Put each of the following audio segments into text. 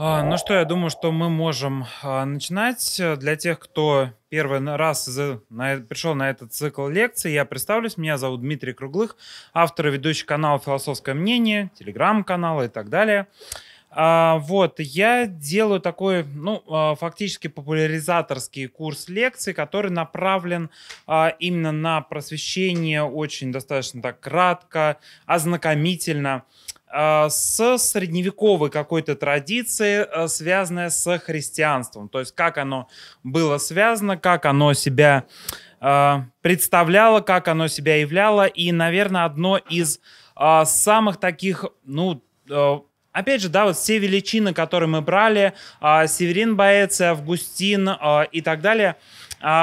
А, ну что, я думаю, что мы можем а, начинать. Для тех, кто первый раз пришел на этот цикл лекций, я представлюсь. Меня зовут Дмитрий Круглых, автор и ведущий канала «Философское мнение», телеграм-канала и так далее. А, вот, я делаю такой, ну, фактически популяризаторский курс лекций, который направлен именно на просвещение очень достаточно так кратко, ознакомительно – а, с средневековой какой-то традиции, а, связанной с христианством. То есть как оно было связано, как оно себя а, представляло, как оно себя являло. И, наверное, одно из самых таких, ну, опять же, да, вот все величины, которые мы брали, Северин Боэци, Августин и так далее,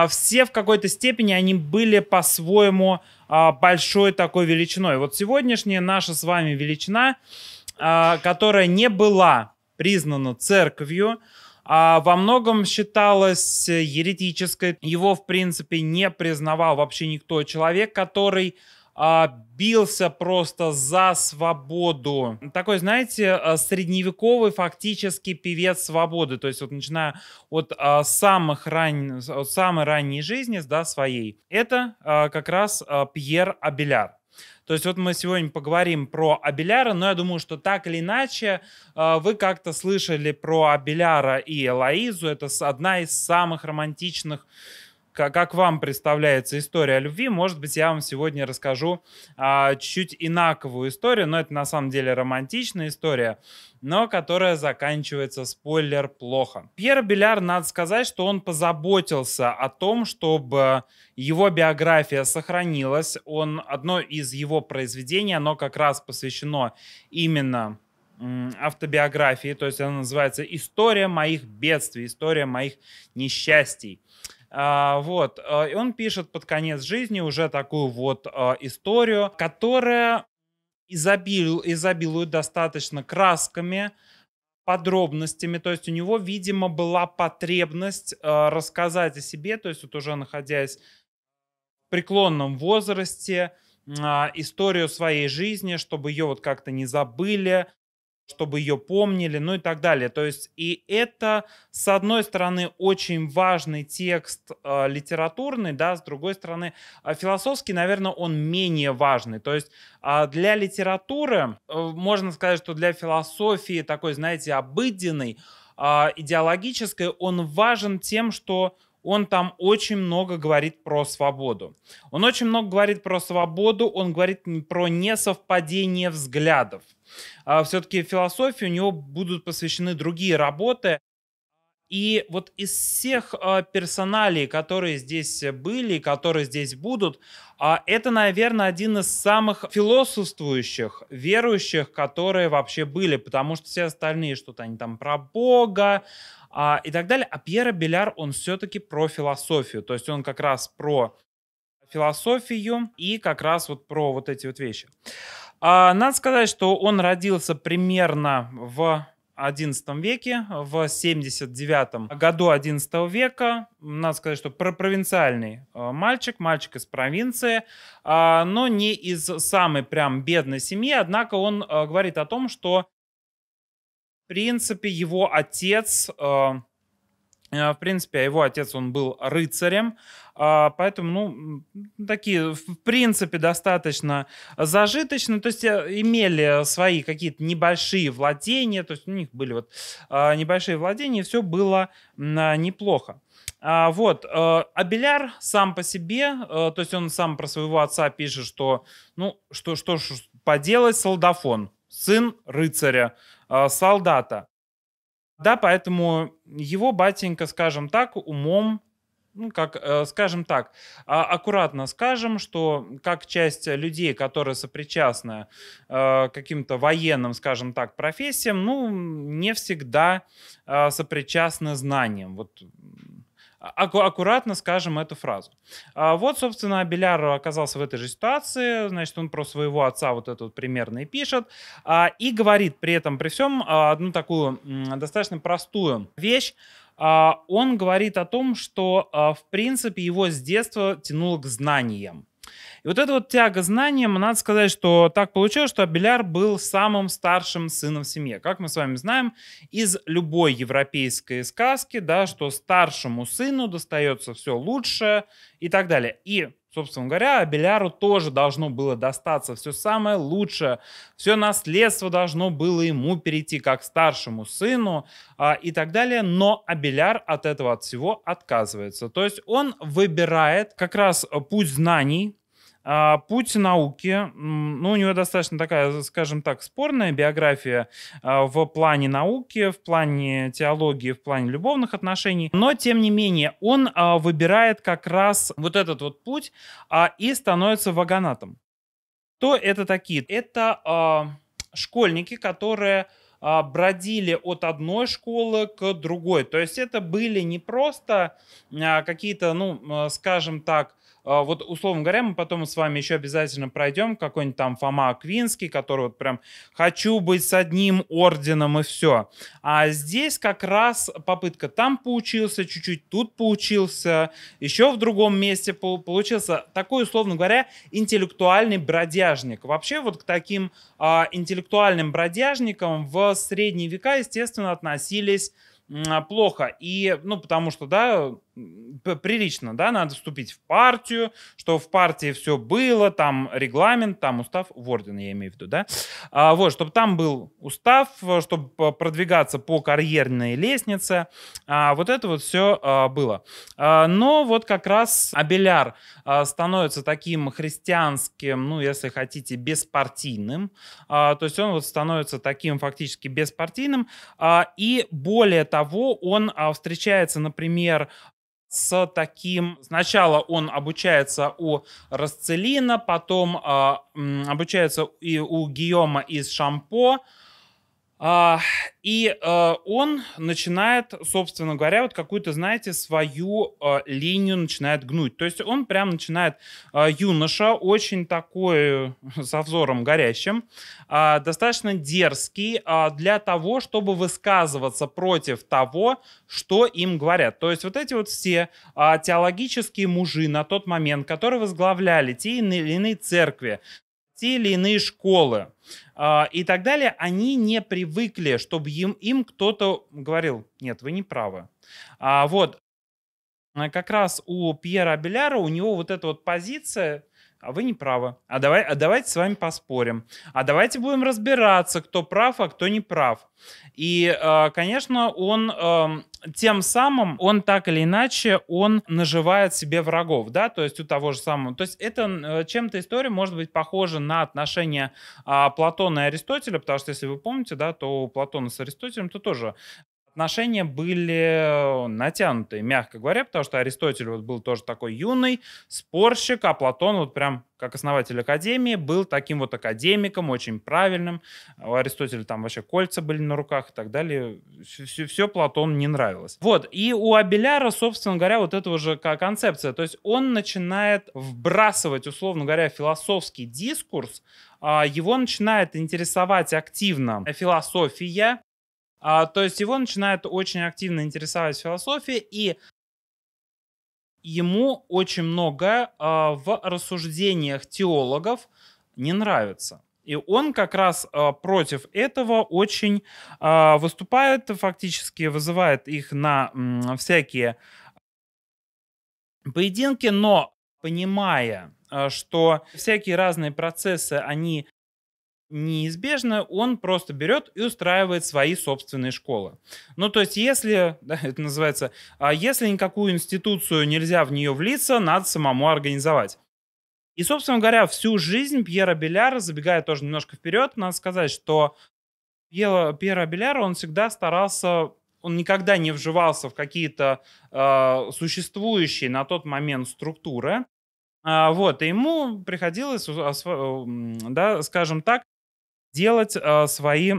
все в какой-то степени они были по-своему а, большой такой величиной. Вот сегодняшняя наша с вами величина, а, которая не была признана церковью, а, во многом считалась э, еретической. Его, в принципе, не признавал вообще никто человек, который бился просто за свободу. Такой, знаете, э, средневековый фактически певец свободы. То есть вот начиная от э, самых ран... от самой ранней жизни да, своей. Это э, как раз Пьер Абеляр. То есть вот мы сегодня поговорим про Абеляра, но я думаю, что так или иначе вы как-то слышали про Абеляра и Элоизу. Это одна из самых романтичных как, вам представляется история любви. Может быть, я вам сегодня расскажу а, чуть-чуть инаковую историю, но это на самом деле романтичная история, но которая заканчивается, спойлер, плохо. Пьер Беляр, надо сказать, что он позаботился о том, чтобы его биография сохранилась. Он, одно из его произведений, оно как раз посвящено именно автобиографии, то есть она называется «История моих бедствий», «История моих несчастий». А, вот. Э, и он пишет под конец жизни уже такую вот э, историю, которая изобил, изобилует достаточно красками, подробностями. То есть у него, видимо, была потребность э, рассказать о себе, то есть вот уже находясь в преклонном возрасте, а, историю своей жизни, чтобы ее вот как-то не забыли, чтобы ее помнили, ну и так далее. То есть и это, с одной стороны, очень важный текст э, литературный, да, с другой стороны, э, философский, наверное, он менее важный. То есть э, для литературы, э, можно сказать, что для философии такой, знаете, обыденный э, идеологической, он важен тем, что он там очень много говорит про свободу. Он очень много говорит про свободу, он говорит про несовпадение взглядов. А Все-таки философии у него будут посвящены другие работы. И вот из всех а, персоналей, которые здесь были, которые здесь будут, а, это, наверное, один из самых философствующих, верующих, которые вообще были, потому что все остальные что-то они там про Бога, а, и так далее. А Пьера Беляр, он все-таки про философию, то есть он как раз про философию и как раз вот про вот эти вот вещи. А, надо сказать, что он родился примерно в XI веке, в 79 году XI века. Надо сказать, что провинциальный э, мальчик, мальчик из провинции, а, но не из самой прям бедной семьи. Однако он э, говорит о том, что в принципе, его отец... Э, э, в принципе, его отец, он был рыцарем, э, поэтому, ну, такие, в принципе, достаточно зажиточные, то есть имели свои какие-то небольшие владения, то есть у них были вот небольшие владения, и все было неплохо. А, вот, Абеляр сам по себе, то есть он сам про своего отца пишет, что, ну, что, что ж поделать, солдафон, сын рыцаря, а, солдата. Да, поэтому его батенька, скажем так, умом ну, как, э, скажем так, а, аккуратно скажем, что как часть людей, которые сопричастны э, каким-то военным, скажем так, профессиям, ну, не всегда а, сопричастны знаниям. Вот а, аккуратно скажем эту фразу. А вот, собственно, Абеляр оказался в этой же ситуации, значит, он про своего отца вот этот вот примерно и пишет, а, и говорит при этом, при всем, а, одну такую достаточно простую вещь, а, он говорит о том, что, а, в принципе, его с детства тянуло к знаниям. И вот эта вот тяга знаниям, надо сказать, что так получилось, что Абеляр был самым старшим сыном в семье. Как мы с вами знаем, из любой европейской сказки, да, что старшему сыну достается все лучшее и так далее. И собственно говоря, Абеляру тоже должно было достаться все самое лучшее, все наследство должно было ему перейти как старшему сыну а, и так далее, но Абеляр от этого от всего отказывается. То есть он выбирает как раз путь знаний, а путь науки, ну, у него достаточно такая, скажем так, спорная биография а, в плане науки, в плане теологии, в плане любовных отношений. Но, тем не менее, он а, выбирает как раз вот этот вот путь а, и становится ваганатом. То это такие? Это школьники, которые а, бродили от одной школы к другой. То есть это были не просто а, какие-то, ну, а, скажем так, вот условно говоря, мы потом с вами еще обязательно пройдем какой-нибудь там Фома Квинский, который вот прям «хочу быть с одним орденом» и все. А здесь как раз попытка там поучился, чуть-чуть тут поучился, еще в другом месте получился. Такой, условно говоря, интеллектуальный бродяжник. Вообще вот к таким а, интеллектуальным бродяжникам в средние века, естественно, относились а, плохо. И, ну, потому что, да, прилично, да, надо вступить в партию, что в партии все было, там регламент, там устав, в орден я имею в виду, да, а, вот, чтобы там был устав, э, чтобы продвигаться по карьерной лестнице, а, вот это вот все а, было. А, но вот как раз Абеляр а, становится таким христианским, ну, если хотите, беспартийным, а, то есть он вот становится таким фактически беспартийным, а, и более того, он а, встречается, например, с таким... Сначала он обучается у Расцелина, потом э, обучается и у Гиома из Шампо, а, и э, он начинает, собственно говоря, вот какую-то, знаете, свою э, линию начинает гнуть. То есть он прям начинает э, юноша, очень такой со взором горящим, а, достаточно дерзкий а, для того, чтобы высказываться против того, что им говорят. То есть вот эти вот все теологические мужи на тот момент, которые возглавляли те или иные церкви, те или иные школы, а, и так далее, они не привыкли, чтобы им, им кто-то говорил, нет, вы не правы. А, вот, э, как раз у Пьера Абеляра, у него вот эта вот позиция, а вы не правы. А, давай, а давайте с вами поспорим. А давайте будем разбираться, кто прав, а кто не прав. И, э, конечно, он эм, тем самым, он так или иначе, он наживает себе врагов, да, то есть у того же самого. То есть это э, чем-то история может быть похожа на отношения а, Платона и Аристотеля, потому что, если вы помните, да, то у Платона с Аристотелем, то тоже отношения были э, натянутые, мягко говоря, потому что Аристотель вот был тоже такой юный спорщик, а Платон вот прям как основатель академии был таким вот академиком, очень правильным. У Аристотеля там вообще кольца были на руках и так далее. Все, все, все Платон не нравилось. Вот, и у Абеляра, собственно говоря, вот это уже концепция. То есть он начинает вбрасывать, условно говоря, философский дискурс а его начинает интересовать активно философия, а, то есть его начинает очень активно интересовать философия, и ему очень много а, в рассуждениях теологов не нравится. И он как раз а, против этого очень а, выступает, фактически вызывает их на м, всякие поединки, но понимая, а, что всякие разные процессы, они неизбежно он просто берет и устраивает свои собственные школы. Ну, то есть, если, да, это называется, а если никакую институцию нельзя в нее влиться, надо самому организовать. И, собственно говоря, всю жизнь Пьера Беляра, забегая тоже немножко вперед, надо сказать, что Пьера, Пьера Беляра, он всегда старался он никогда не вживался в какие-то э, существующие на тот момент структуры. А, вот, и ему приходилось, да, скажем так, делать э, свои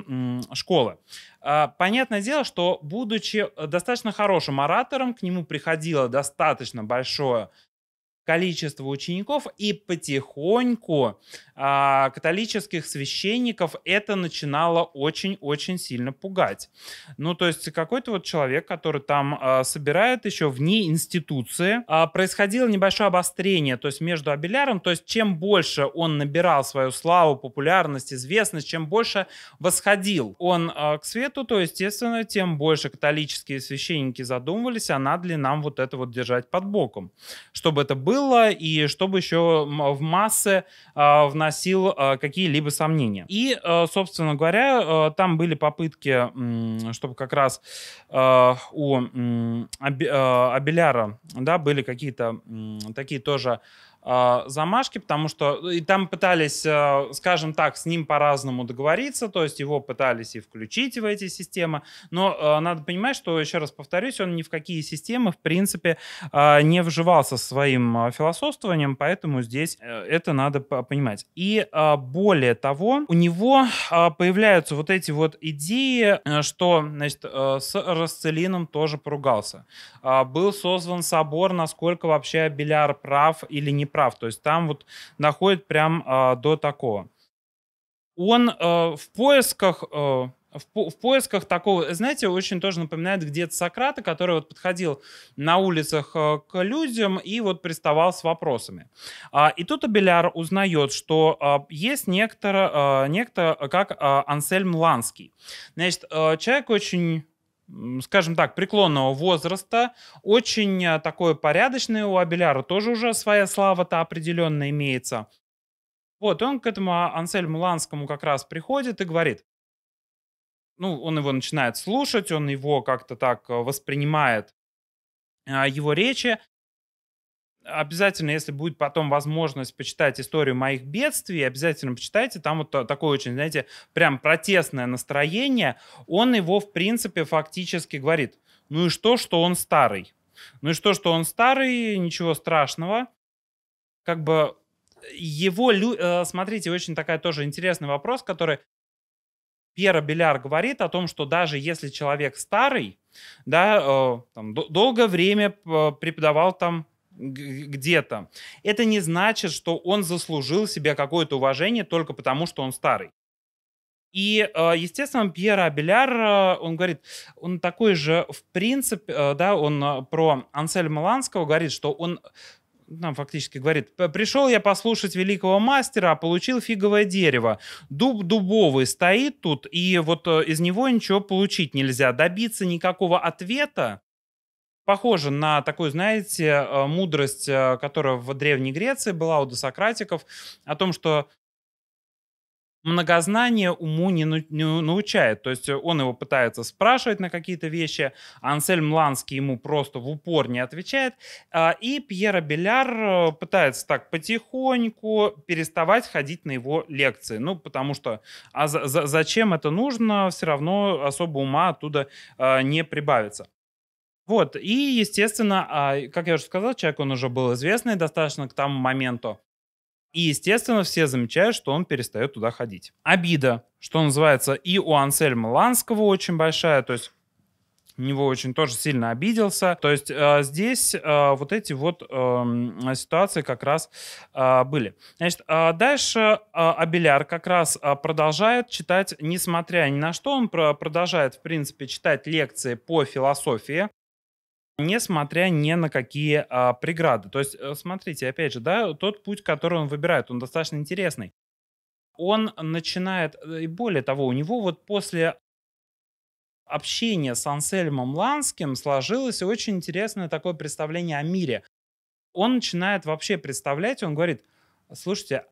школы. Э, понятное дело, что будучи э, достаточно хорошим оратором, к нему приходило достаточно большое количество учеников, и потихоньку а, католических священников это начинало очень-очень сильно пугать. Ну, то есть какой-то вот человек, который там а, собирает еще вне институции, а, происходило небольшое обострение, то есть между Абеляром, то есть чем больше он набирал свою славу, популярность, известность, чем больше восходил он а, к свету, то, естественно, тем больше католические священники задумывались, а надо ли нам вот это вот держать под боком, чтобы это было было и чтобы еще в массы а, вносил а, какие-либо сомнения. И, э, собственно говоря, э, там были попытки, чтобы как раз э, у Абеляра да, были какие-то такие тоже а, замашки, потому что ну, и там пытались, а, скажем так, с ним по-разному договориться, то есть его пытались и включить в эти системы, но а, надо понимать, что, еще раз повторюсь, он ни в какие системы, в принципе, не вживался своим философствованием, поэтому здесь э, это надо понимать. И более того, у него появляются вот эти вот идеи, э, что, значит, э, с Расцелином тоже поругался. был созван собор, насколько вообще Беляр прав или не прав прав. То есть там вот находит прям э, до такого. Он э, в поисках э, в, по, в поисках такого, знаете, очень тоже напоминает где-то Сократа, который вот подходил на улицах э, к людям и вот приставал с вопросами. А, и тут Абеляр узнает, что а, есть некто, некто как Ансельм Ланский. Значит, э, человек очень скажем так, преклонного возраста, очень э, такое порядочный, у Абеляра тоже уже своя слава-то определенно имеется. Вот, он к этому а-, Ансельму Ланскому как раз приходит и говорит, ну, он его начинает слушать, он его как-то так э, воспринимает, э, его речи, обязательно, если будет потом возможность почитать историю моих бедствий, обязательно почитайте. Там вот такое очень, знаете, прям протестное настроение. Он его, в принципе, фактически говорит. Ну и что, что он старый? Ну и что, что он старый? Ничего страшного. Как бы его... Э, смотрите, очень такая тоже интересный вопрос, который Пьера Беляр говорит о том, что даже если человек старый, да, э, там, долгое время э, преподавал там где-то. Это не значит, что он заслужил себе какое-то уважение только потому, что он старый. И, э, естественно, Пьер Абеляр, э, он говорит, он такой же, в принципе, э, да, он про Ансель Маланского говорит, что он нам фактически говорит, пришел я послушать великого мастера, а получил фиговое дерево. Дуб дубовый стоит тут, и вот из него ничего получить нельзя. Добиться никакого ответа похоже на такую, знаете, э, мудрость, э, которая в Древней Греции была у досократиков, о том, что многознание уму не, научает. То есть он его пытается спрашивать на какие-то вещи, а Ансельм Ланский ему просто в упор не отвечает. А, и Пьера Беляр э, пытается так потихоньку переставать ходить на его лекции. Ну, потому что а за, за, зачем это нужно, все равно особо ума оттуда не прибавится. Вот, и, естественно, а, как я уже сказал, человек, он уже был известный достаточно к тому моменту. И, естественно, все замечают, что он перестает туда ходить. Обида, что называется, и у Ансельма Ланского очень большая, то есть него очень тоже сильно обиделся. То есть э, здесь э, вот эти вот э, ситуации как раз э, были. Значит, э, дальше э, Абеляр как раз э, продолжает читать, несмотря ни на что, он про продолжает, в принципе, читать лекции по философии несмотря ни на какие а, преграды. То есть, э, смотрите, опять же, да, тот путь, который он выбирает, он достаточно интересный. Он начинает, э, и более того, у него вот после общения с Ансельмом Ланским сложилось очень интересное такое представление о мире. Он начинает вообще представлять, он говорит, слушайте,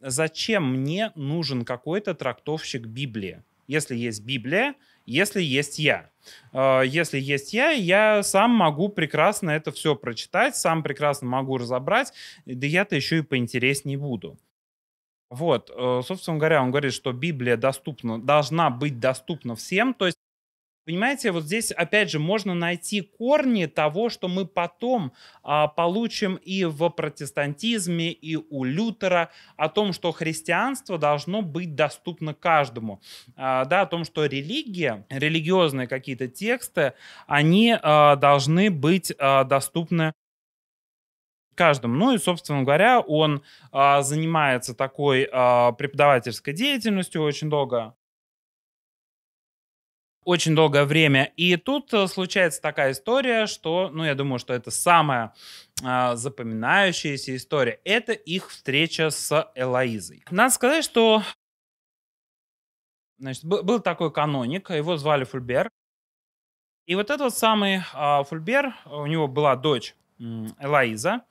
зачем мне нужен какой-то трактовщик Библии? если есть Библия, если есть я. А, если есть я, я сам могу прекрасно это все прочитать, сам прекрасно могу разобрать, да я-то еще и поинтереснее буду. Вот, э, собственно говоря, он говорит, что Библия доступна, должна быть доступна всем, то есть Понимаете, вот здесь, опять же, можно найти корни того, что мы потом а, получим и в протестантизме, и у Лютера, о том, что христианство должно быть доступно каждому, а, да, о том, что религия, религиозные какие-то тексты, они а, должны быть а, доступны каждому. Ну и, собственно говоря, он а, занимается такой а, преподавательской деятельностью очень долго очень долгое время. И тут э, случается такая история, что, ну, я думаю, что это самая э, запоминающаяся история. Это их встреча с Элоизой. Надо сказать, что значит, был такой каноник, его звали Фульбер. И вот этот самый э, Фульбер, у него была дочь э, Элоиза,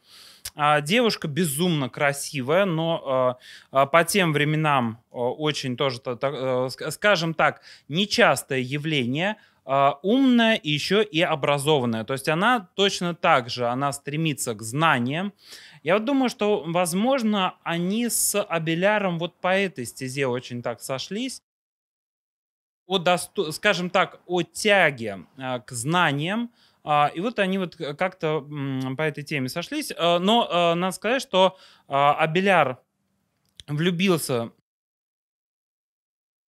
а, девушка безумно красивая, но а, а, по тем временам очень тоже, скажем так, нечастое явление умная и еще и образованная. То есть она точно так же, она стремится к знаниям. Я вот думаю, что, возможно, они с Абеляром вот по этой стезе очень так сошлись. О Скажем так, о тяге к знаниям, а, и вот они вот э, как-то по этой теме сошлись. Э, но э, надо сказать, что а, Абеляр влюбился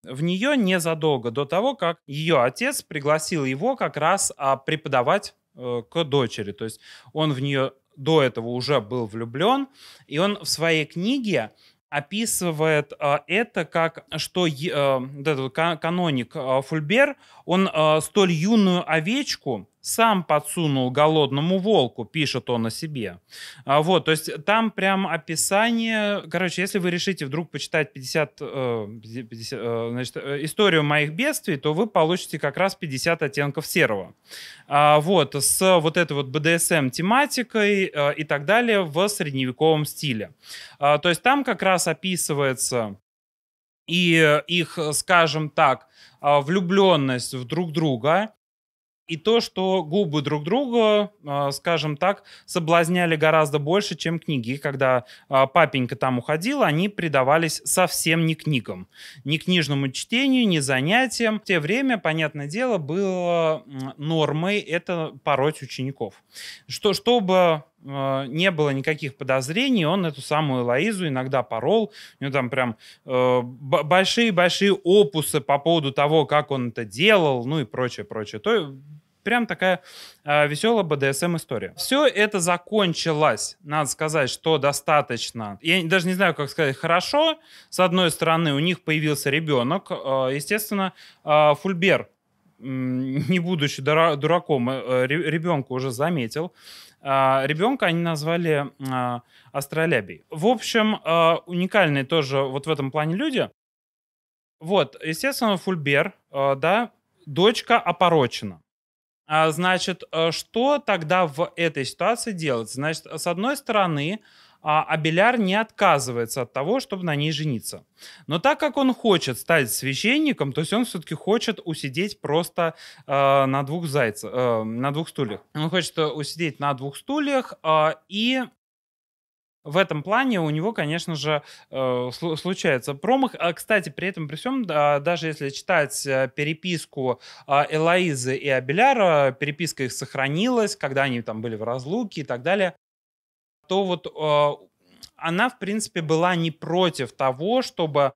в нее незадолго до того, как ее отец пригласил его как раз а, преподавать к дочери. То есть он в нее до этого уже был влюблен, и он в своей книге описывает это как, что этот каноник Фульбер, он столь юную овечку сам подсунул голодному волку, пишет он о себе. А, вот, то есть там прям описание, короче, если вы решите вдруг почитать 50, 50 э, э, значит, э, историю моих бедствий, то вы получите как раз 50 оттенков серого. А, вот, с вот этой вот BDSM-тематикой и так далее в средневековом стиле. А, то есть там как раз описывается и их, скажем так, влюбленность в друг друга, и то, что губы друг друга, а, скажем так, соблазняли гораздо больше, чем книги. когда а, папенька там уходил, они предавались совсем не книгам, не книжному чтению, не занятиям. В те время, понятное дело, было нормой это пороть учеников. Что, чтобы а, не было никаких подозрений, он эту самую Лоизу иногда порол, у него там прям э, большие-большие опусы по поводу того, как он это делал, ну и прочее, прочее. То Прям такая э, а, веселая БДСМ история. Все это закончилось, надо сказать, что достаточно. Я даже не знаю, как сказать, хорошо. С одной стороны, у них появился ребенок, э, естественно, э, Фульбер не будучи дураком, э, э, ребенка уже заметил. А, ребенка они назвали астролябий. В общем, уникальные тоже вот в этом плане люди. Вот, естественно, Фульбер, э, да, дочка опорочена. А, значит, э, что тогда в этой ситуации делать? Значит, с одной стороны, а, Абеляр не отказывается от того, чтобы на ней жениться. Но так как он хочет стать священником, то есть он все-таки хочет усидеть просто э, на двух зайцах, э, на двух стульях. Он хочет э, усидеть на двух стульях э, и в этом плане у него, конечно же, э, случается промах. А, кстати, при этом, при всем, даже если читать э, переписку а, Элоизы и Абеляра, переписка их сохранилась, когда они там были в разлуке и так далее, то вот э, она, в принципе, была не против того, чтобы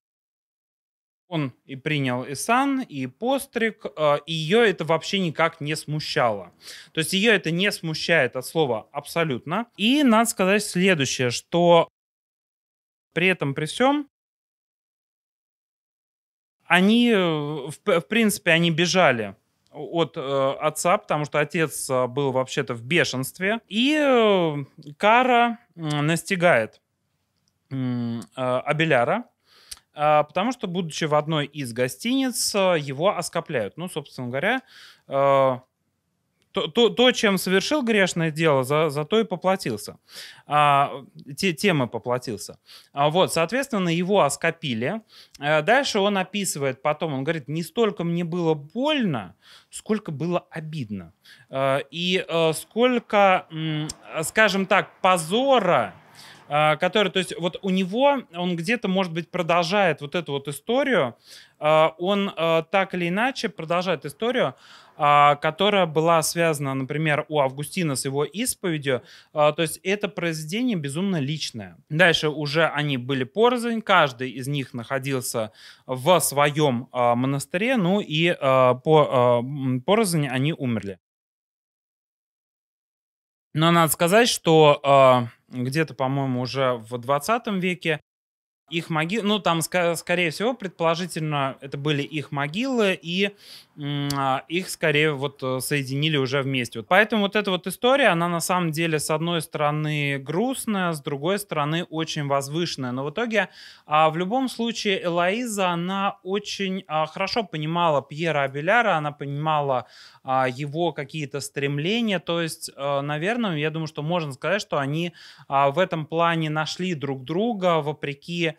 он и принял и сан, и постриг, э, и ее это вообще никак не смущало. То есть ее это не смущает от слова абсолютно. И надо сказать следующее, что при этом, при всем, они, э, в, в принципе, они бежали от э, отца, потому что отец э, был вообще-то в бешенстве. И э, Кара настигает э, Абеляра, а, потому что, будучи в одной из гостиниц, э, его оскопляют. Ну, собственно говоря, а, то, то, то, чем совершил грешное дело, за, за то и поплатился. А, те, темы поплатился. А вот, соответственно, его оскопили. дальше он описывает потом, он говорит, не столько мне было больно, сколько было обидно. и э, сколько, скажем так, позора а, который, то есть вот у него, он где-то, может быть, продолжает вот эту вот историю, а, он а, так или иначе продолжает историю, которая была связана, например, у Августина с его исповедью. То есть это произведение безумно личное. Дальше уже они были порознь, каждый из них находился в своем монастыре, ну и по порознь они умерли. Но надо сказать, что э, где-то, по-моему, уже в 20 веке их могилы, ну там, скорее всего, предположительно, это были их могилы, и а, их скорее вот э, соединили уже вместе. Вот поэтому вот эта вот история, она на самом деле с одной стороны грустная, с другой стороны очень возвышенная. Но в итоге а, в любом случае Элоиза, она очень а, хорошо понимала Пьера Абеляра, она понимала его какие-то стремления. То есть, э, наверное, я думаю, что можно сказать, что они в этом плане нашли друг друга вопреки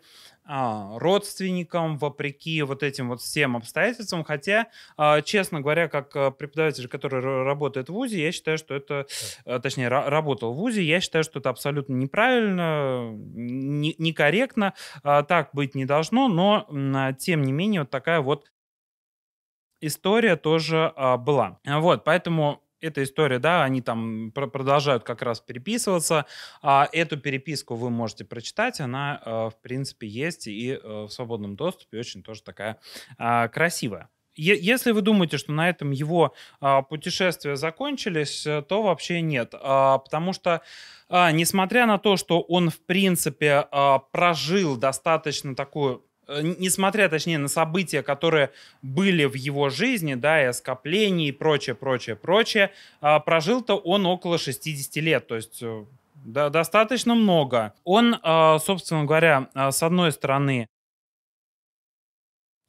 а, родственникам, вопреки вот этим вот всем обстоятельствам. Хотя, а, честно говоря, как а, преподаватель, который работает в ВУЗе, я считаю, что это, а, точнее, работал в ВУЗе, я считаю, что это абсолютно неправильно, не, некорректно, а, так быть не должно, но, а, тем не менее, вот такая вот история тоже а, была. Вот, поэтому эта история, да, они там пр- продолжают как раз переписываться. А эту переписку вы можете прочитать, она, э, в принципе, есть и э, в свободном доступе, очень тоже такая э, красивая. если вы думаете, что на этом его э, путешествия закончились, э, то вообще нет, э, потому что несмотря на то, что он, в принципе, прожил достаточно такую Э, несмотря, точнее, на события, которые были в его жизни, да, и оскопления, и прочее, прочее, прочее, а, прожил-то он около 60 лет, то есть э, достаточно много. Он, а, собственно говоря, а, с одной стороны,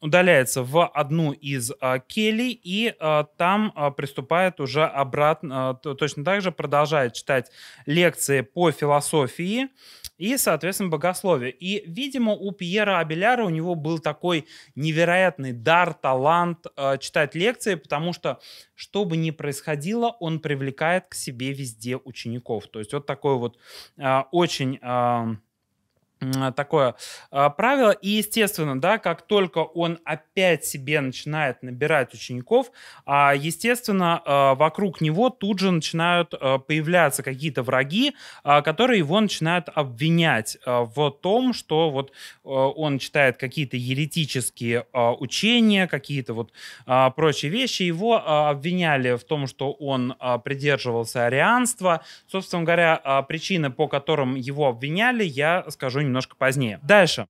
удаляется в одну из а, келей и а, там а, приступает уже обратно, а, точно так же продолжает читать лекции по философии и, соответственно, богословию. И, видимо, у Пьера Абеляра у него был такой невероятный дар, талант а, читать лекции, потому что, что бы ни происходило, он привлекает к себе везде учеников. То есть вот такой вот а, очень... А, а, такое а, правило. И, естественно, да, как только он опять себе начинает набирать учеников, а, естественно, вокруг него тут же начинают появляться какие-то враги, которые его начинают обвинять в том, что вот он читает какие-то еретические учения, какие-то вот прочие вещи. Его обвиняли в том, что он придерживался арианства. Собственно говоря, причины, по которым его обвиняли, я скажу немножко позднее. Дальше.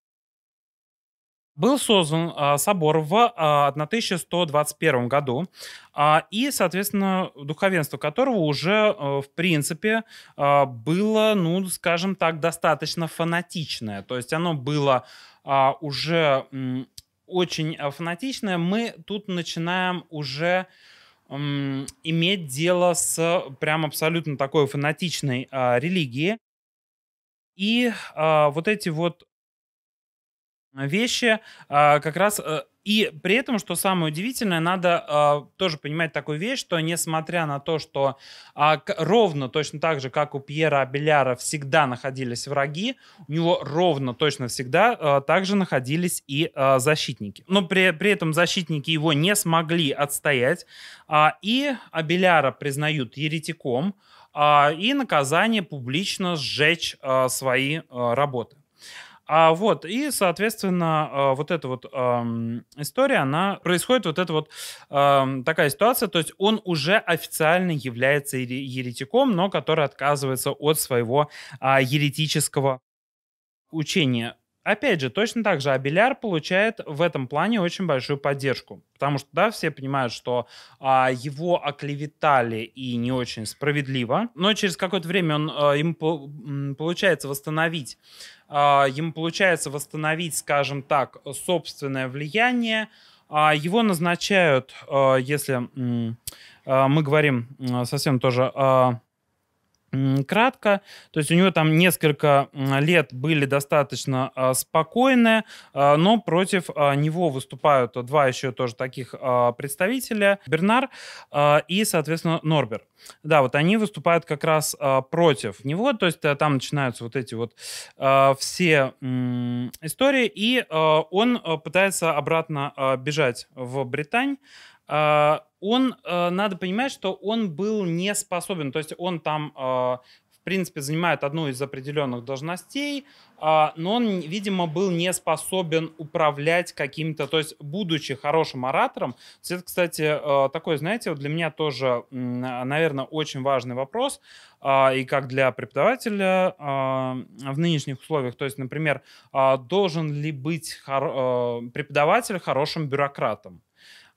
Был создан а, собор в а, 1121 году, а, и, соответственно, духовенство которого уже, а, в принципе, а, было, ну, скажем так, достаточно фанатичное. То есть оно было а, уже м, очень э, фанатичное. Мы тут начинаем уже м, иметь дело с прям абсолютно такой фанатичной а, религией. И а, вот эти вот вещи а, как раз... Э, и при этом, что самое удивительное, надо а, тоже понимать такую вещь, что несмотря на то, что а, к, ровно точно так же, как у Пьера Абеляра всегда находились враги, у него ровно точно всегда а, также находились и а, защитники. Но при, при этом защитники его не смогли отстоять, а, и Абеляра признают еретиком, а, и наказание публично сжечь а, свои а, работы. А вот, и, соответственно, вот эта вот эм, история, она происходит вот эта вот эм, такая ситуация, то есть он уже официально является еретиком, но который отказывается от своего э, еретического учения опять же, точно так же Абеляр получает в этом плане очень большую поддержку. Потому что, да, все понимают, что а, его оклеветали и не очень справедливо. Но через какое-то время он, а, ему по, получается восстановить, а, ему получается восстановить, скажем так, собственное влияние. А, его назначают, а, если а, мы говорим совсем тоже кратко. То есть у него там несколько лет были достаточно а, спокойные, а, но против а, него выступают два еще тоже таких представителя, Бернар и, соответственно, Норбер. Да, вот они выступают как раз против него, то есть э, там начинаются вот эти вот все истории, и э, он э, пытается обратно бежать в Британь, а, он, а, надо понимать, что он был не способен, то есть он там, а, в принципе, занимает одну из определенных должностей, но он, видимо, был не способен управлять каким-то, то есть, будучи хорошим оратором, это, кстати, такой, знаете, для меня тоже, наверное, очень важный вопрос, и как для преподавателя в нынешних условиях. То есть, например, должен ли быть преподаватель хорошим бюрократом?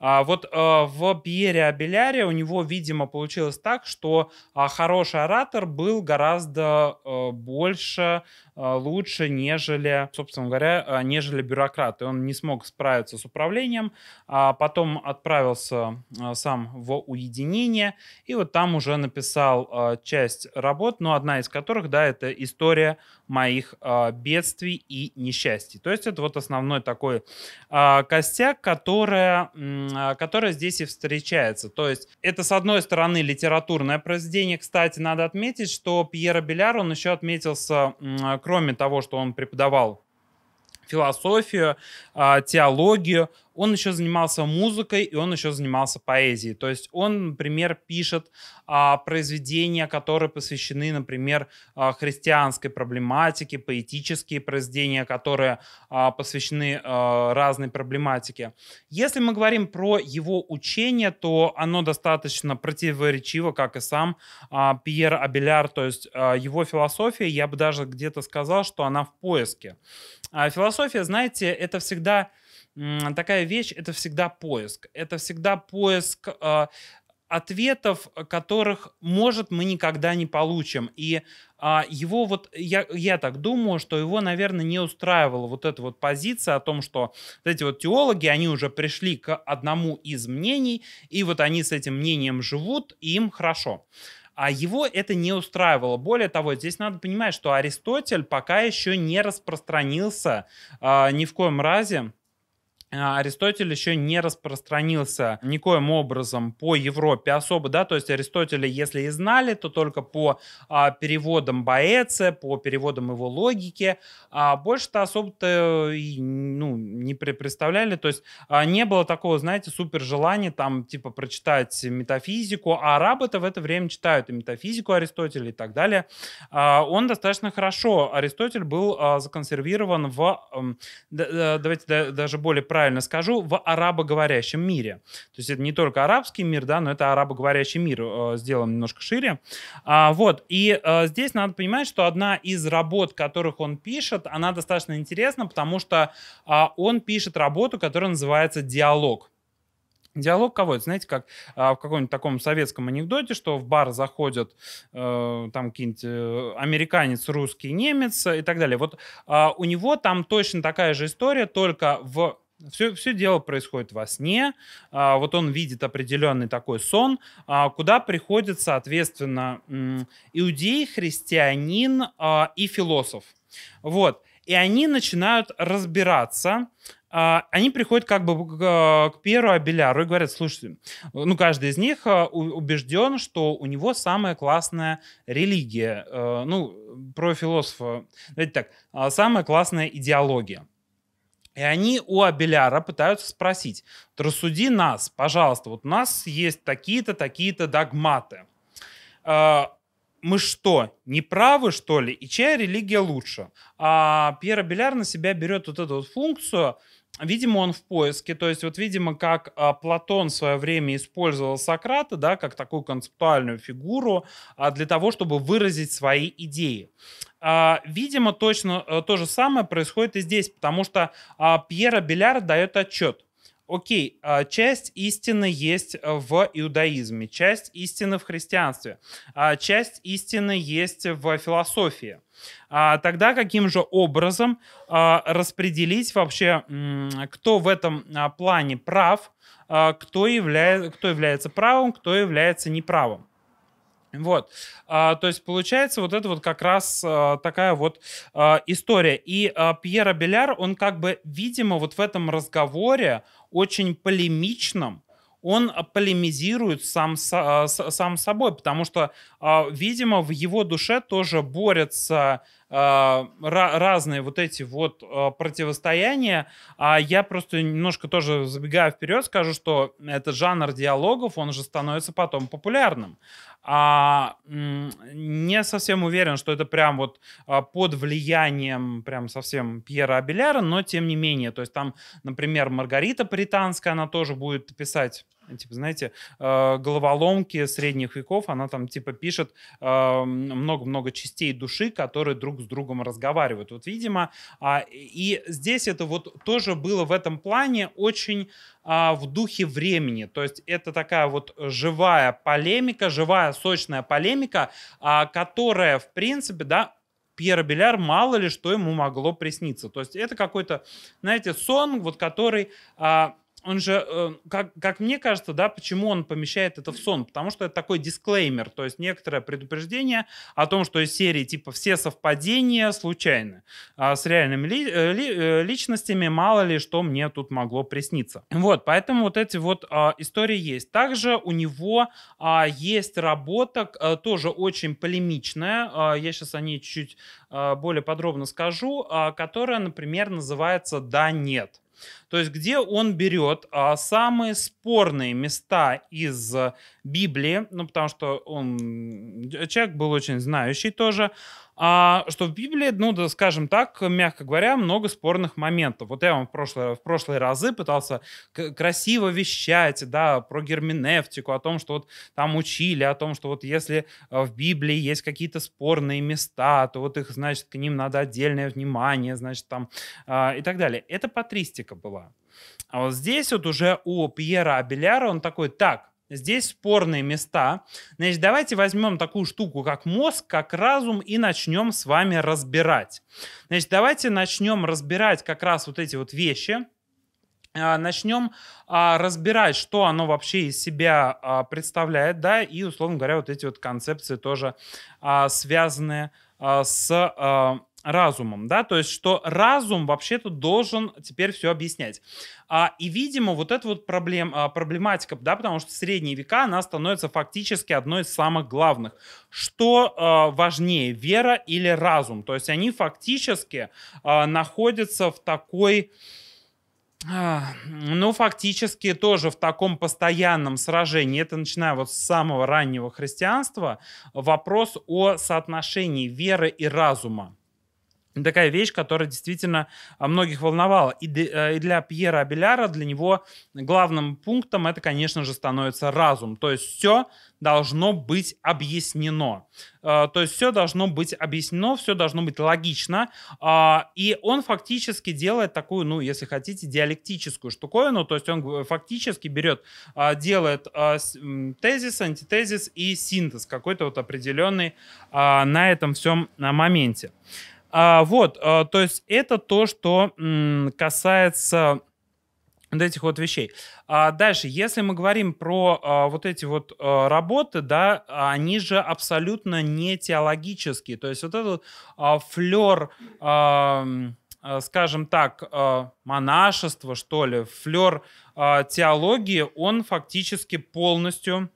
А вот а, в Пьере Абеляре у него, видимо, получилось так, что а, хороший оратор был гораздо а, больше, а, лучше, нежели, собственно говоря, а, нежели бюрократ. И он не смог справиться с управлением, а потом отправился а, сам в уединение, и вот там уже написал а, часть работ, но одна из которых, да, это история моих а, бедствий и несчастий. То есть это вот основной такой а, костяк, которая м- а, которая здесь и встречается. То есть это, с одной стороны, литературное произведение. Кстати, надо отметить, что Пьера Беляр, он еще отметился, а, кроме того, что он преподавал философию, а, теологию он еще занимался музыкой и он еще занимался поэзией. То есть он, например, пишет а, произведения, которые посвящены, например, а, христианской проблематике, поэтические произведения, которые а, посвящены а, разной проблематике. Если мы говорим про его учение, то оно достаточно противоречиво, как и сам а, Пьер Абеляр. То есть а, его философия, я бы даже где-то сказал, что она в поиске. А, философия, знаете, это всегда такая вещь — это всегда поиск. Это всегда поиск а, ответов, которых, может, мы никогда не получим. И а, его вот, я, я так думаю, что его, наверное, не устраивала вот эта вот позиция о том, что вот эти вот теологи, они уже пришли к одному из мнений, и вот они с этим мнением живут, и им хорошо. А его это не устраивало. Более того, здесь надо понимать, что Аристотель пока еще не распространился а, ни в коем разе Э, Аристотель еще не распространился никоим образом по Европе особо, да, то есть Аристотеля, если и знали, то только по а, переводам Боэция, по переводам его логики, а больше-то особо-то ну, не представляли, то есть а, не было такого, знаете, супер желания там, типа, прочитать метафизику, а арабы-то в это время читают и метафизику Аристотеля и так далее. А, он достаточно хорошо, Аристотель был а, законсервирован в, а, давайте да, даже более правильно правильно скажу, в арабоговорящем мире. То есть это не только арабский мир, да, но это арабоговорящий мир, э, сделан немножко шире. А, вот, и э, здесь надо понимать, что одна из работ, которых он пишет, она достаточно интересна, потому что э, он пишет работу, которая называется «Диалог». Диалог кого? Это, знаете, как а, в каком-нибудь таком советском анекдоте, что в бар заходят э, там какие-нибудь э, американец, русский, немец и так далее. Вот э, у него там точно такая же история, только в все, все дело происходит во сне. А, вот он видит определенный такой сон, а, куда приходят, соответственно, иудей, христианин а, и философ. Вот. И они начинают разбираться, а, они приходят как бы к Перу Абеляру и говорят, слушайте, ну, каждый из них а, убежден, что у него самая классная религия, э, ну, про философа, знаете так, а, самая классная идеология. И они у Абеляра пытаются спросить, вот рассуди нас, пожалуйста, вот у нас есть такие-то, такие-то догматы. А, мы что, не правы, что ли? И чья религия лучше? А Пьер Абеляр на себя берет вот эту вот функцию, Видимо, он в поиске, то есть вот, видимо, как а, Платон в свое время использовал Сократа, да, как такую концептуальную фигуру а, для того, чтобы выразить свои идеи. А, видимо, точно э, то же самое происходит и здесь, потому что а, Пьера Беляр дает отчет. Окей, а, часть истины есть э, в иудаизме, часть истины в христианстве, часть истины есть в философии. Тогда каким же образом распределить вообще, кто в этом плане прав, кто, является, кто является правым, кто является неправым? Вот, а, то есть получается вот это вот как раз а, такая вот а, история. И а, Пьера Беляр, он как бы, видимо, вот в этом разговоре очень полемичном, он полемизирует сам, с, сам собой, потому что, а, видимо, в его душе тоже борются а, разные вот эти вот а, противостояния. А Я просто немножко тоже забегая вперед, скажу, что этот жанр диалогов, он же становится потом популярным а, не совсем уверен, что это прям вот а, под влиянием прям совсем Пьера Абеляра, но тем не менее, то есть там, например, Маргарита Британская, она тоже будет писать Э, типа, знаете, э, головоломки средних веков, она там, типа, пишет э, много-много э, частей души, которые друг с другом разговаривают. Вот, видимо, э, и здесь это вот тоже было в этом плане очень э, в духе времени. То есть это такая вот живая полемика, живая сочная полемика, э, которая, в принципе, да, Пьера Беляр мало ли что ему могло присниться. То есть это какой-то, знаете, сон, вот который а, он же, э, как, как мне кажется, да, почему он помещает это в сон? Потому что это такой дисклеймер, то есть некоторое предупреждение о том, что из серии типа все совпадения случайны а с реальными ли, э, ли, э, личностями, мало ли что мне тут могло присниться. Вот, поэтому вот эти вот а, истории есть. Также у него а, есть работа, а, тоже очень полемичная, а, я сейчас о ней чуть-чуть а, более подробно скажу, а, которая, например, называется «Да, нет». То есть где он берет а, самые спорные места из а, Библии, ну потому что он э, человек был очень знающий тоже, а, что в Библии, ну, да, скажем так, мягко говоря, много спорных моментов. Вот я вам в, прошлое, в прошлые разы пытался красиво вещать, да, про герменевтику, о том, что вот там учили, о том, что вот если э, в Библии есть какие-то спорные места, то вот их, значит, к ним надо отдельное внимание, значит, там, а, и так далее. Это патристика была этого. А вот здесь вот уже у Пьера Абеляра он такой, так, здесь спорные места. Значит, давайте возьмем такую штуку, как мозг, как разум, и начнем с вами разбирать. Значит, давайте начнем разбирать как раз вот эти вот вещи. А, начнем а, разбирать, что оно вообще из себя а, представляет, да, и, условно говоря, вот эти вот концепции тоже связаны с разумом, да, то есть что разум вообще-то должен теперь все объяснять. А, и, видимо, вот эта вот проблем, а, проблематика, да, потому что средние века, она становится фактически одной из самых главных. Что а, важнее, вера или разум? То есть они фактически а, находятся в такой... А, ну, фактически тоже в таком постоянном сражении, это начиная вот с самого раннего христианства, вопрос о соотношении веры и разума такая вещь, которая действительно а, многих волновала. Э, и для Пьера Абеляра, для него главным пунктом это, конечно же, становится разум. То есть все должно быть объяснено. Э, то есть все должно быть объяснено, все должно быть логично. А, и он фактически делает такую, ну, если хотите, диалектическую штуковину. То есть он э, фактически берет, а, делает тезис, антитезис и синтез какой-то вот определенный на этом всем моменте. А, вот, а, то есть это то, что м, касается вот этих вот вещей. А дальше, если мы говорим про а, вот эти вот а, работы, да, они же абсолютно не теологические. То есть вот этот а, флер... А, а, скажем так, а, монашество, что ли, флер а, теологии, он фактически полностью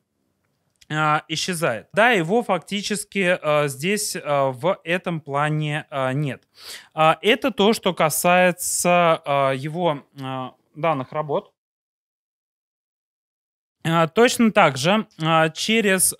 а, исчезает. Да, его фактически а, здесь а, в этом плане нет. Это то, что касается его данных работ. Точно так же через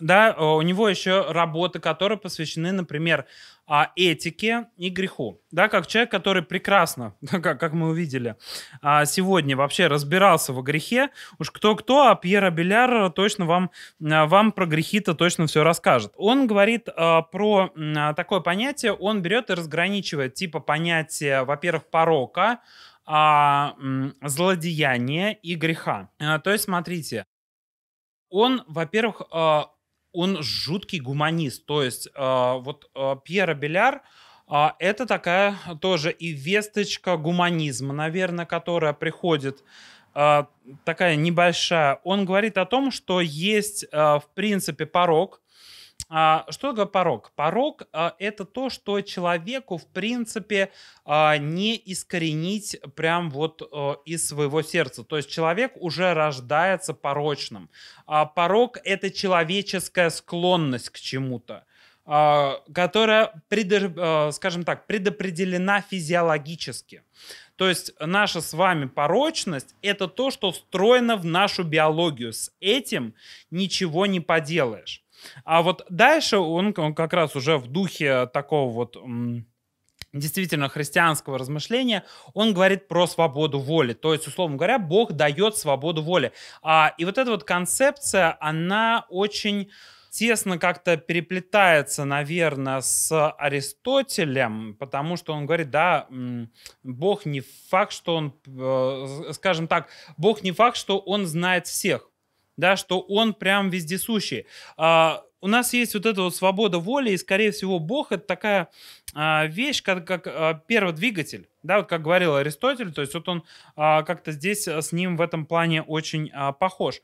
да, у него еще работы, которые посвящены, например, а, этике и греху. Да, как человек, который прекрасно, как, как мы увидели, а, сегодня вообще разбирался в грехе. Уж кто-кто, а Пьера Беляра точно вам, а, вам про грехи-то точно все расскажет. Он говорит а, про а, такое понятие, он берет и разграничивает типа понятия, во-первых, порока, а, злодеяния и греха. А, то есть, смотрите, он, во-первых, а, он жуткий гуманист. То есть э, вот э, Пьера Беляр э, это такая тоже и весточка гуманизма, наверное, которая приходит э, такая небольшая. Он говорит о том, что есть э, в принципе порог, а, что такое порог? Порог а, – это то, что человеку, в принципе, а, не искоренить прям вот из своего сердца. То есть человек уже рождается порочным. Порог – это человеческая склонность к чему-то которая, скажем так, предопределена физиологически. То есть наша с вами порочность – это то, что встроено в нашу биологию. С этим ничего не поделаешь. А вот дальше он, он как раз уже в духе такого вот действительно христианского размышления, он говорит про свободу воли. То есть, условно говоря, Бог дает свободу воли. А, и вот эта вот концепция, она очень тесно как-то переплетается, наверное, с Аристотелем, потому что он говорит, да, Бог не факт, что он, э, скажем так, Бог не факт, что он знает всех да, что он прям вездесущий. А, у нас есть вот эта вот свобода воли, и, скорее всего, Бог — это такая а, вещь, как, как а, двигатель да, вот как говорил Аристотель, то есть вот он а, как-то здесь а, с ним в этом плане очень а, похож.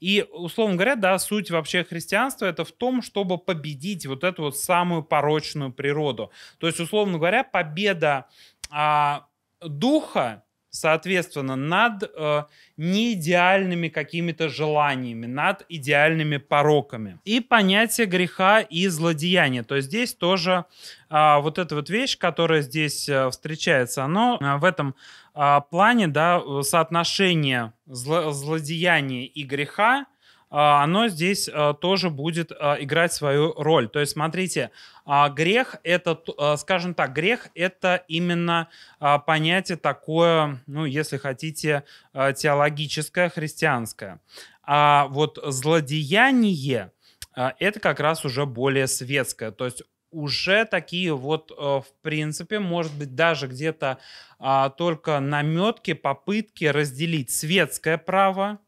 И, условно говоря, да, суть вообще христианства — это в том, чтобы победить вот эту вот самую порочную природу. То есть, условно говоря, победа а, духа соответственно, над э, неидеальными какими-то желаниями, над идеальными пороками. И понятие греха и злодеяния. То есть здесь тоже э, вот эта вот вещь, которая здесь э, встречается, оно э, в этом э, плане, да, э, соотношение зло злодеяния и греха, а, оно здесь а, тоже будет а, играть свою роль. То есть, смотрите, грех это, скажем так, грех это именно понятие такое, ну, если хотите, теологическое, христианское. А вот злодеяние это как раз уже более светское. То есть уже такие вот, в принципе, может быть, даже где-то только наметки, попытки разделить светское право,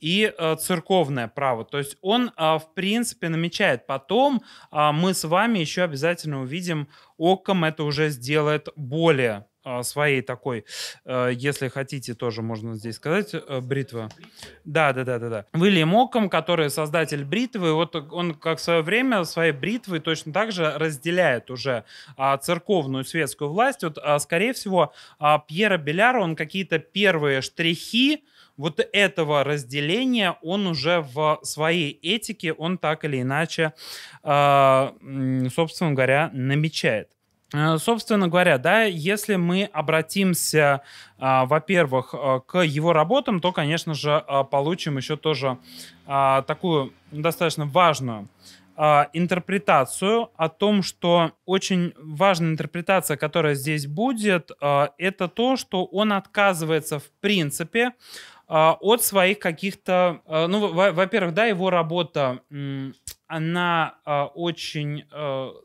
и э, церковное право. То есть он, э, в принципе, намечает. Потом э, мы с вами еще обязательно увидим, оком это уже сделает более а, своей такой, э, если хотите, тоже можно здесь сказать, э, бритва. Да, да, да, да, да. Уильям Оком, который создатель бритвы, вот он как в свое время своей бритвы точно так же разделяет уже церковную светскую власть. Вот, скорее всего, Пьера Беляра, он какие-то первые штрихи, вот этого разделения он уже в своей этике, он так или иначе, а, собственно говоря, намечает. Э, собственно говоря, да, если мы обратимся, а, во-первых, э, к его работам, то, конечно же, э, получим еще тоже а, такую достаточно важную интерпретацию о том, что очень важная интерпретация, которая здесь будет, это то, что он отказывается в принципе а, от своих каких-то... А, ну, во-первых, да, его работа, она а, очень,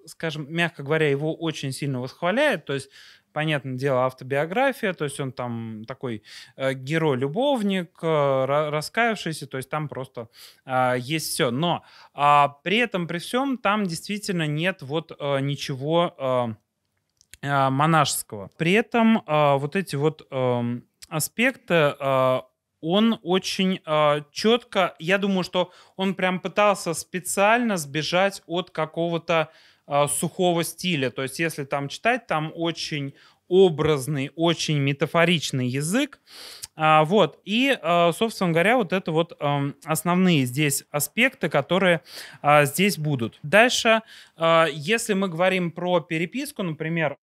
скажем, мягко говоря, его очень сильно восхваляет. То есть понятное дело, автобиография, то есть он там такой э, герой-любовник, э, раскаявшийся, то есть там просто э, есть все. Но э, при этом, при всем, там действительно нет вот э, ничего э, э, монашеского. При этом э, вот эти вот э, аспекты э, он очень э, а, четко, я думаю, что он прям пытался специально сбежать от какого-то э, сухого стиля. То есть, если там читать, там очень образный, очень метафоричный язык. А, вот. И, а, собственно говоря, вот это вот а, основные здесь аспекты, которые а, здесь будут. Дальше, а, если мы говорим про переписку, например,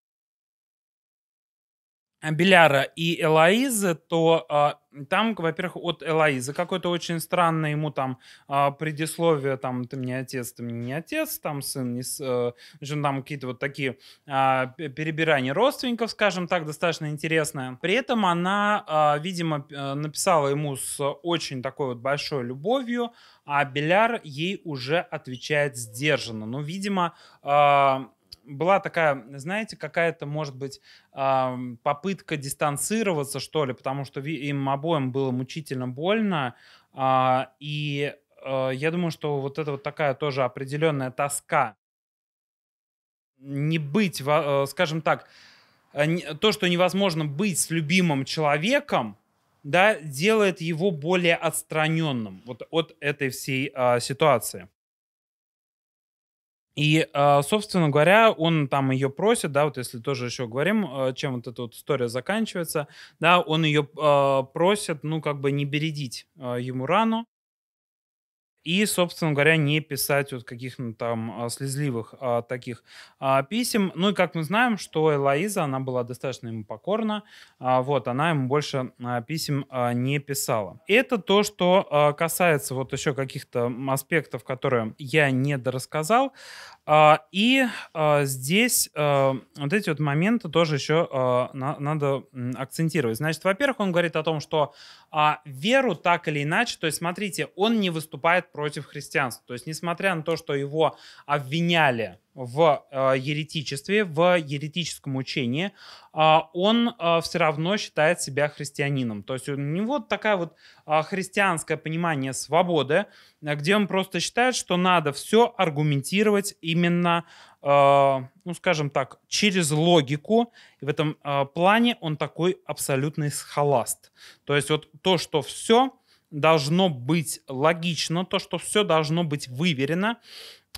Беляра и Элоизы, то э, там, во-первых, от Элоизы какое-то очень странное ему там э, предисловие, там, ты мне отец, ты мне не отец, там, сын, не, э, там какие-то вот такие э, перебирания родственников, скажем так, достаточно интересное. При этом она, э, видимо, написала ему с очень такой вот большой любовью, а Беляр ей уже отвечает сдержанно. Ну, видимо, э, была такая, знаете, какая-то, может быть, попытка дистанцироваться, что ли, потому что им обоим было мучительно больно. А, и э, я думаю, что вот это вот такая тоже определенная тоска. Не быть, э, скажем так, э, то, что невозможно быть с любимым человеком, да, делает его более отстраненным вот от этой всей а, ситуации. И, а, собственно говоря, он там ее просит, да, вот если тоже еще говорим, а, чем вот эта вот история заканчивается, да, он ее а, просит, ну, как бы не бередить ему рану, и, собственно говоря, не писать вот каких-то там а, слезливых а, таких а, писем. Ну и как мы знаем, что Элоиза, она была достаточно ему покорна, а, вот, она ему больше а, писем а, не писала. Это то, что а, касается вот еще каких-то аспектов, которые я не дорассказал. А, и а, здесь а, вот эти вот моменты тоже еще надо акцентировать. Значит, во-первых, он говорит о том, что веру так или иначе, то есть, смотрите, он не выступает против христианства. То есть, несмотря на то, что его обвиняли в э, еретичестве, в еретическом учении, а, он э, все равно считает себя христианином. То есть у него такая вот э, христианское понимание свободы, где он просто считает, что надо все аргументировать именно, ну скажем так, через логику. И в этом плане он такой абсолютный схоласт. То есть вот то, что все должно быть логично, то, что все должно быть выверено,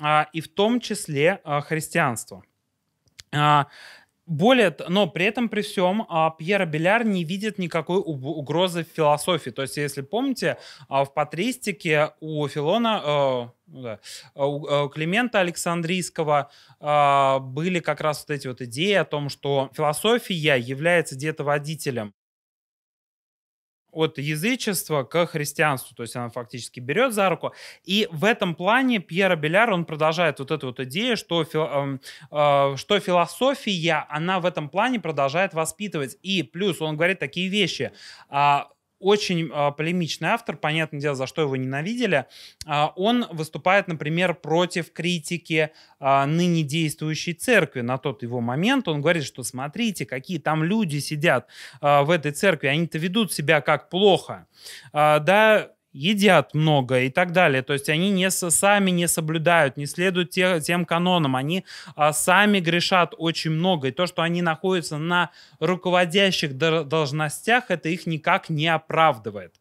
а, и в том числе а, христианство. А, более, но при этом при всем Пьер Беляр не видит никакой угрозы в философии. То есть, если помните, в патристике у Филона, э, ну у э, Климента Александрийского были как раз вот эти вот идеи о том, что философия является детоводителем от язычества к христианству, то есть она фактически берет за руку. И в этом плане Пьер Беляр, он продолжает вот эту вот идею, что, фил, эм, э, что философия, она в этом плане продолжает воспитывать. И плюс он говорит такие вещи. А, очень э, полемичный автор, понятное дело, за что его ненавидели. Э, он выступает, например, против критики э, ныне действующей церкви на тот его момент. Он говорит, что смотрите, какие там люди сидят э, в этой церкви, они-то ведут себя как плохо. Э, да, едят много и так далее. То есть они не, сами не соблюдают, не следуют те, тем канонам, они а, сами грешат очень много. И то, что они находятся на руководящих должностях, это их никак не оправдывает.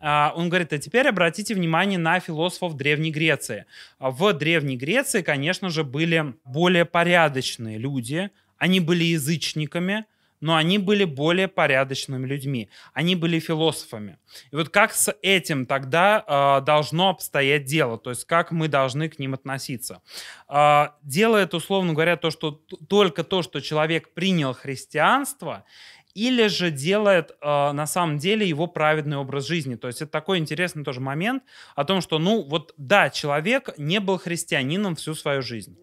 А, он говорит, а теперь обратите внимание на философов Древней Греции. В Древней Греции, конечно же, были более порядочные люди, они были язычниками, но они были более порядочными людьми, они были философами. И вот как с этим тогда э, должно обстоять дело, то есть как мы должны к ним относиться. Э, делает, условно говоря, то, что только то, что человек принял христианство, или же делает э, на самом деле его праведный образ жизни. То есть это такой интересный тоже момент о том, что, ну вот да, человек не был христианином всю свою жизнь,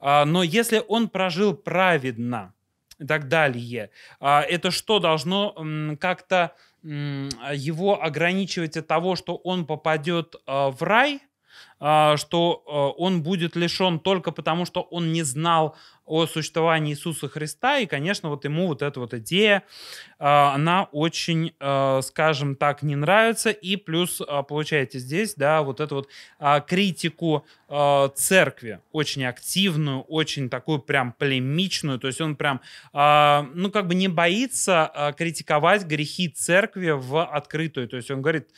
но если он прожил праведно, и так далее. А, это что должно как-то его ограничивать от того, что он попадет а, в рай, а, что он будет лишен только потому, что он не знал о существовании Иисуса Христа, и, конечно, вот ему вот эта вот идея, а, она очень, э, скажем так, не нравится, и плюс а, получаете здесь, да, вот эту вот а, критику э, церкви, очень активную, очень такую прям полемичную, то есть он прям, ну, как бы не боится критиковать грехи церкви в открытую, то есть он говорит,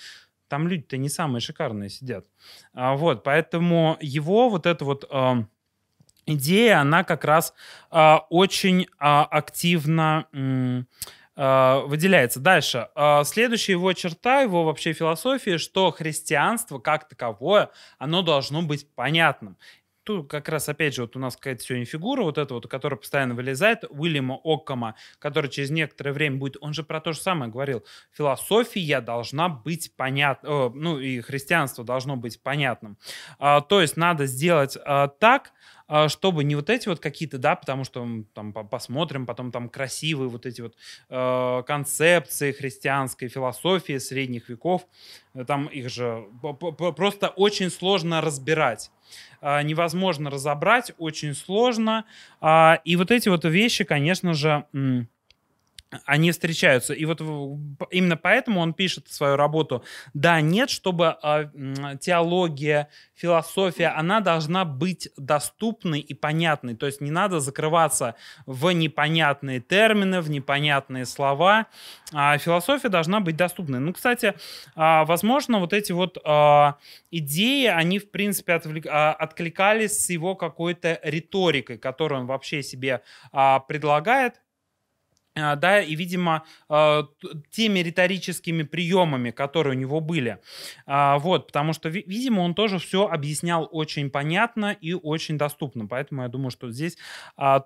там люди-то не самые шикарные сидят. Вот, поэтому его вот это вот эм, идея, она как раз э, очень э, активно э, выделяется. Дальше. Э, следующая его черта, его вообще философия, что христианство как таковое, оно должно быть понятным тут как раз, опять же, вот у нас какая-то сегодня фигура, вот эта вот, которая постоянно вылезает, Уильяма Оккома, который через некоторое время будет, он же про то же самое говорил, философия должна быть понятна, э, ну и христианство должно быть понятным. То есть надо сделать так, а, чтобы не вот эти вот какие-то, да, потому что там посмотрим, потом там красивые вот эти вот э, концепции христианской философии средних веков, э, там их же просто очень сложно разбирать а, невозможно разобрать, очень сложно. И вот эти вот вещи, конечно же, они встречаются. И вот именно поэтому он пишет свою работу. Да, нет, чтобы э, теология, философия, она должна быть доступной и понятной. То есть не надо закрываться в непонятные термины, в непонятные слова. А философия должна быть доступной. Ну, кстати, э, возможно, вот эти вот э, идеи, они, в принципе, отвлек... откликались с его какой-то риторикой, которую он вообще себе э, предлагает а, да, и, видимо, а, теми риторическими приемами, которые у него были. А, вот, потому что, видимо, он тоже все объяснял очень понятно и очень доступно. Поэтому я думаю, что здесь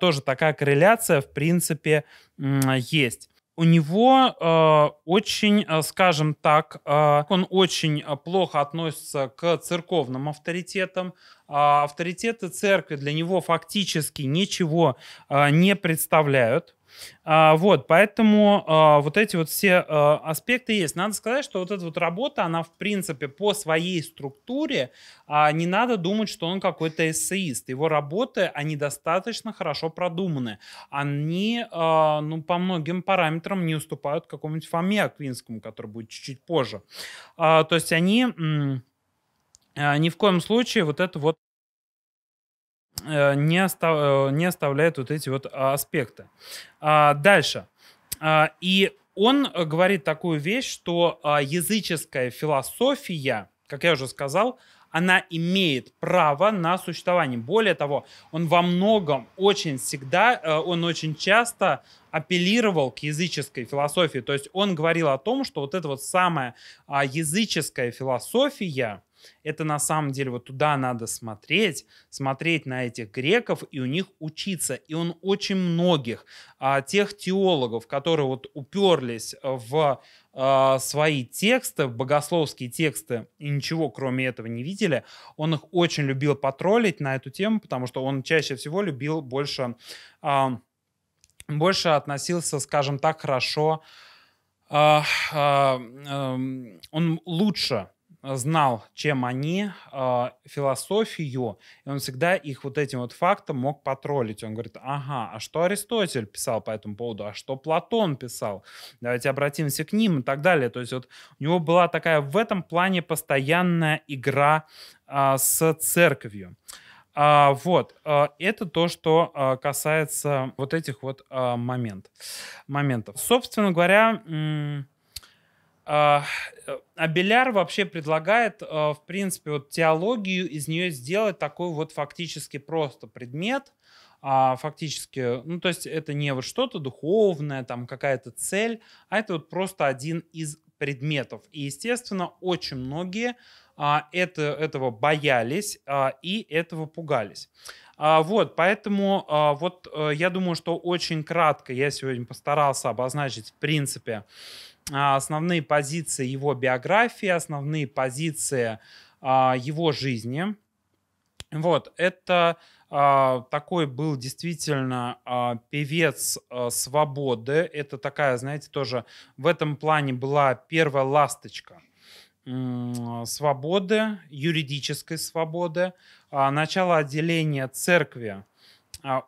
тоже такая корреляция, в принципе, есть у него э, очень, скажем так, э, он очень плохо относится к церковным авторитетам. Э, авторитеты церкви для него фактически ничего э, не представляют. А, вот, поэтому а, вот эти вот все а, аспекты есть. Надо сказать, что вот эта вот работа, она в принципе по своей структуре, а, не надо думать, что он какой-то эссеист. Его работы, они достаточно хорошо продуманы. Они, а, ну, по многим параметрам не уступают какому-нибудь Фоме Аквинскому, который будет чуть-чуть позже. А, то есть они... М- а, ни в коем случае вот это вот Э, не, остав, э, не оставляет вот эти вот а, аспекты. А, дальше. А, и он говорит такую вещь, что языческая философия, как я уже сказал, она имеет право на существование. Более того, он во многом очень всегда, э, он очень часто апеллировал к языческой философии. То есть он говорил о том, что вот эта вот самая языческая философия, это на самом деле вот туда надо смотреть, смотреть на этих греков и у них учиться. И он очень многих а, тех теологов, которые вот уперлись э, в а, свои тексты, в богословские тексты и ничего кроме этого не видели, он их очень любил потроллить на эту тему, потому что он чаще всего любил больше, а, больше относился, скажем так, хорошо а, а, эм, он лучше Э, знал, чем они, э, философию, и он всегда их вот этим вот фактом мог потроллить. Он говорит, ага, а что Аристотель писал по этому поводу, а что Платон писал? Давайте обратимся к ним и так далее. То есть вот у него была такая в этом плане постоянная игра э, с церковью. А, вот, а, это то, что а, касается вот этих вот а, момент, моментов. Собственно говоря, м- а, а Беляр вообще предлагает, а, в принципе, вот теологию из нее сделать такой вот фактически просто предмет, а, фактически, ну, то есть это не вот что-то духовное, там какая-то цель, а это вот просто один из предметов. И, естественно, очень многие это, этого боялись и этого пугались. вот, поэтому вот э, я думаю, что очень кратко я сегодня постарался обозначить, в принципе, а, основные позиции его биографии, основные позиции а, его жизни. Вот, это а, такой был действительно певец свободы. Это такая, знаете, тоже в этом плане была первая ласточка свободы, юридической свободы, начало отделения церкви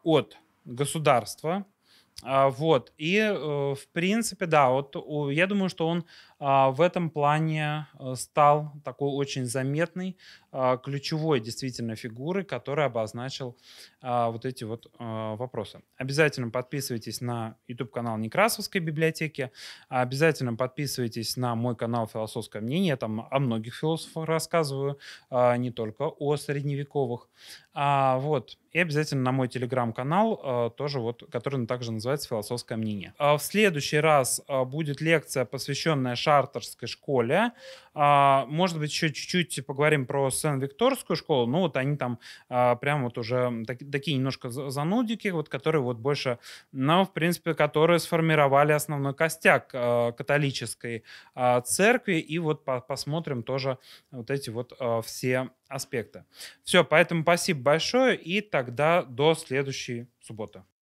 от государства. А, вот. И, э, в принципе, да, вот я думаю, что он а, в этом плане э, стал такой очень заметной а, ключевой действительно фигурой, которая обозначил а, вот эти вот вопросы. Обязательно подписывайтесь на YouTube-канал Некрасовской библиотеки, обязательно подписывайтесь на мой канал «Философское мнение», я там о многих философах рассказываю, не только о средневековых. Вот. И обязательно на мой телеграм-канал, тоже вот, который также называется «Философское мнение». В следующий раз будет лекция, посвященная шартерской школе. А, может быть, еще чуть-чуть поговорим про Сен-Викторскую школу. Ну, вот они там а, прям вот уже такие немножко занудики, вот которые вот больше, но ну, в принципе, которые сформировали основной костяк а, католической церкви. И вот посмотрим тоже вот эти вот все аспекты. Все, поэтому спасибо большое и тогда до следующей субботы.